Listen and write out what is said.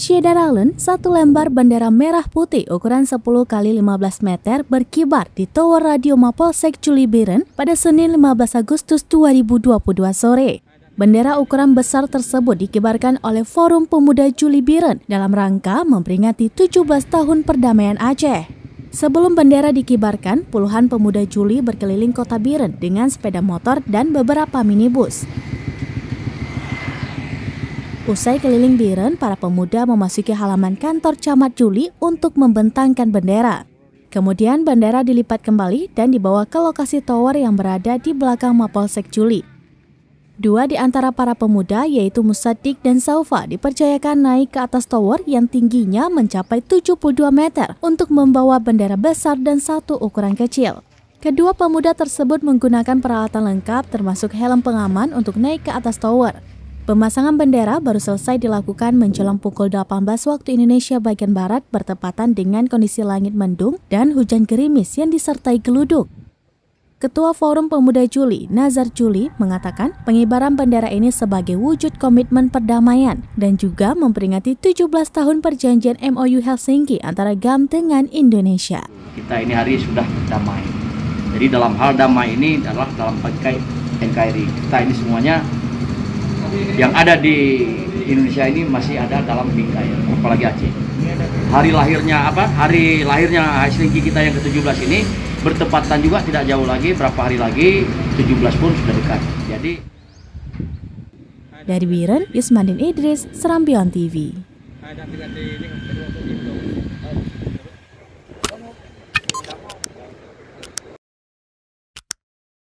Cedar Allen, satu lembar bendera merah putih ukuran 10 x 15 meter berkibar di Tower Radio Mapolsek Culibiren pada Senin 15 Agustus 2022 sore. Bendera ukuran besar tersebut dikibarkan oleh Forum Pemuda Culibiren dalam rangka memperingati 17 tahun perdamaian Aceh. Sebelum bendera dikibarkan, puluhan pemuda Juli berkeliling kota Biren dengan sepeda motor dan beberapa minibus. Usai keliling Biren, para pemuda memasuki halaman kantor camat Juli untuk membentangkan bendera. Kemudian bendera dilipat kembali dan dibawa ke lokasi tower yang berada di belakang Mapolsek Juli. Dua di antara para pemuda yaitu Musadik dan Saufa dipercayakan naik ke atas tower yang tingginya mencapai 72 meter untuk membawa bendera besar dan satu ukuran kecil. Kedua pemuda tersebut menggunakan peralatan lengkap termasuk helm pengaman untuk naik ke atas tower. Pemasangan bendera baru selesai dilakukan menjelang pukul 18 waktu Indonesia bagian Barat bertepatan dengan kondisi langit mendung dan hujan gerimis yang disertai geluduk. Ketua Forum Pemuda Juli, Nazar Juli, mengatakan pengibaran bendera ini sebagai wujud komitmen perdamaian dan juga memperingati 17 tahun perjanjian MOU Helsinki antara GAM dengan Indonesia. Kita ini hari sudah damai. Jadi dalam hal damai ini adalah dalam pakai NKRI. Kita ini semuanya yang ada di Indonesia ini masih ada dalam bingkai, apalagi Aceh. Hari lahirnya apa? Hari lahirnya HSLG kita yang ke-17 ini bertepatan juga tidak jauh lagi, berapa hari lagi 17 pun sudah dekat. Jadi dari Biren, Yusmandin Idris, Serambion TV.